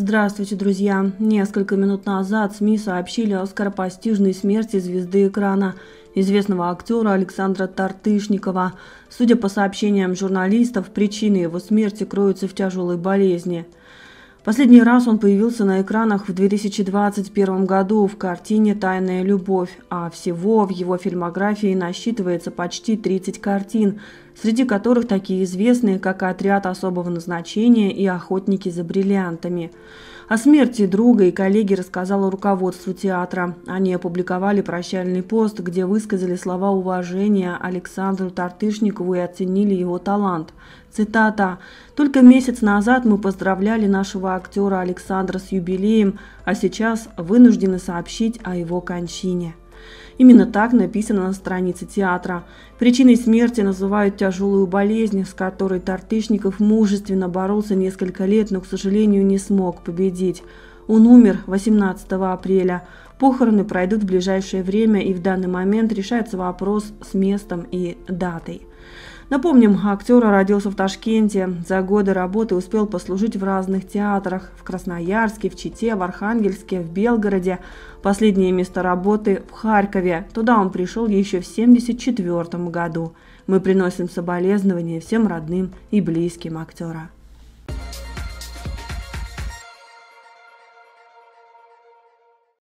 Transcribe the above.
Здравствуйте, друзья! Несколько минут назад СМИ сообщили о скоропостижной смерти звезды экрана известного актера Александра Тартышникова. Судя по сообщениям журналистов, причины его смерти кроются в тяжелой болезни. Последний раз он появился на экранах в 2021 году в картине «Тайная любовь», а всего в его фильмографии насчитывается почти 30 картин, среди которых такие известные, как «Отряд особого назначения» и «Охотники за бриллиантами». О смерти друга и коллеги рассказало руководство театра. Они опубликовали прощальный пост, где высказали слова уважения Александру Тартышникову и оценили его талант. Цитата. «Только месяц назад мы поздравляли нашего актера Александра с юбилеем, а сейчас вынуждены сообщить о его кончине». Именно так написано на странице театра. Причиной смерти называют тяжелую болезнь, с которой Тартышников мужественно боролся несколько лет, но, к сожалению, не смог победить. Он умер 18 апреля. Похороны пройдут в ближайшее время и в данный момент решается вопрос с местом и датой. Напомним, актер родился в Ташкенте. За годы работы успел послужить в разных театрах – в Красноярске, в Чите, в Архангельске, в Белгороде. Последнее место работы – в Харькове. Туда он пришел еще в 1974 году. Мы приносим соболезнования всем родным и близким актера.